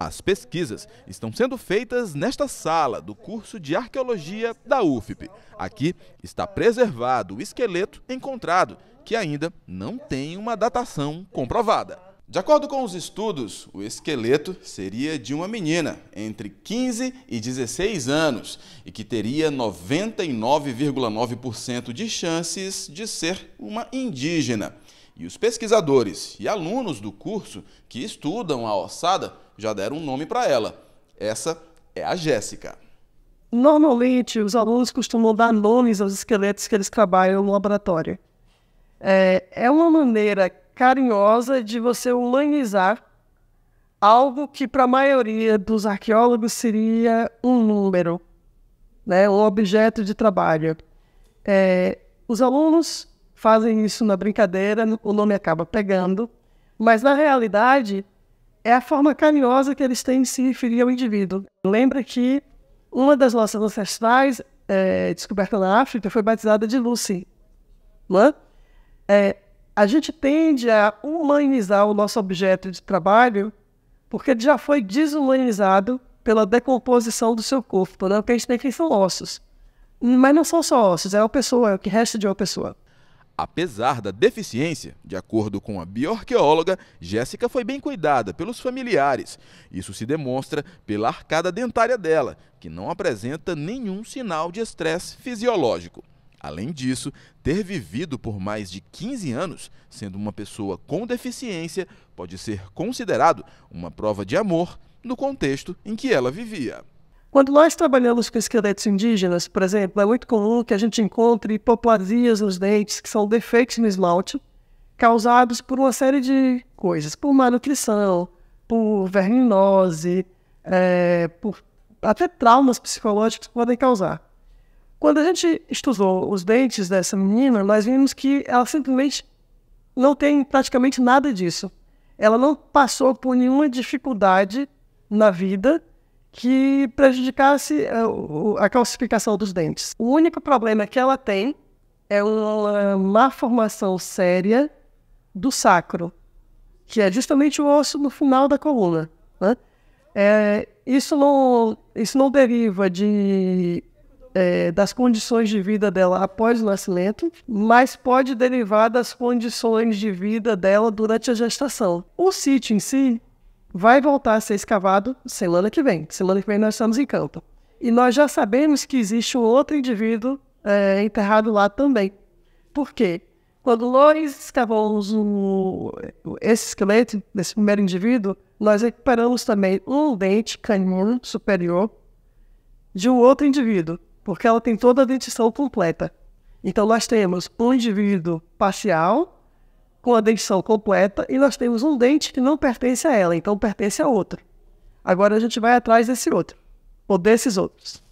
As pesquisas estão sendo feitas nesta sala do curso de arqueologia da UFP. Aqui está preservado o esqueleto encontrado, que ainda não tem uma datação comprovada. De acordo com os estudos, o esqueleto seria de uma menina entre 15 e 16 anos e que teria 99,9% de chances de ser uma indígena. E os pesquisadores e alunos do curso que estudam a ossada já deram um nome para ela. Essa é a Jéssica. Normalmente, os alunos costumam dar nomes aos esqueletos que eles trabalham no laboratório. É, é uma maneira carinhosa de você humanizar algo que, para a maioria dos arqueólogos, seria um número, né? um objeto de trabalho. É, os alunos fazem isso na brincadeira, o nome acaba pegando, mas na realidade é a forma carinhosa que eles têm de se referir ao indivíduo. Lembra que uma das nossas ancestrais, é, descoberta na África, foi batizada de Lucy. Né? É, a gente tende a humanizar o nosso objeto de trabalho porque ele já foi desumanizado pela decomposição do seu corpo, né? porque a gente tem que são ossos. Mas não são só ossos, é a pessoa, é o que resta de uma pessoa. Apesar da deficiência, de acordo com a bioarqueóloga, Jéssica foi bem cuidada pelos familiares. Isso se demonstra pela arcada dentária dela, que não apresenta nenhum sinal de estresse fisiológico. Além disso, ter vivido por mais de 15 anos sendo uma pessoa com deficiência pode ser considerado uma prova de amor no contexto em que ela vivia. Quando nós trabalhamos com esqueletos indígenas, por exemplo, é muito comum que a gente encontre hipoplasias nos dentes, que são defeitos no esmalte, causados por uma série de coisas, por malnutrição, por verminose, é, por até traumas psicológicos podem causar. Quando a gente estudou os dentes dessa menina, nós vimos que ela simplesmente não tem praticamente nada disso. Ela não passou por nenhuma dificuldade na vida que prejudicasse a, é, a calcificação dos dentes. O único problema que ela tem é uma má formação séria do sacro, que é justamente o osso no final da coluna. Né? É, isso, não, isso não deriva de, é, das condições de vida dela após o nascimento, mas pode derivar das condições de vida dela durante a gestação. O sítio em si vai voltar a ser escavado semana que vem. Semana que vem nós estamos em campo. E nós já sabemos que existe um outro indivíduo é, enterrado lá também. Por quê? Quando nós escavamos esse esqueleto desse primeiro indivíduo, nós recuperamos também um dente canino superior de um outro indivíduo, porque ela tem toda a dentição completa. Então, nós temos um indivíduo parcial com a dentição completa e nós temos um dente que não pertence a ela, então pertence a outro. Agora a gente vai atrás desse outro, ou desses outros.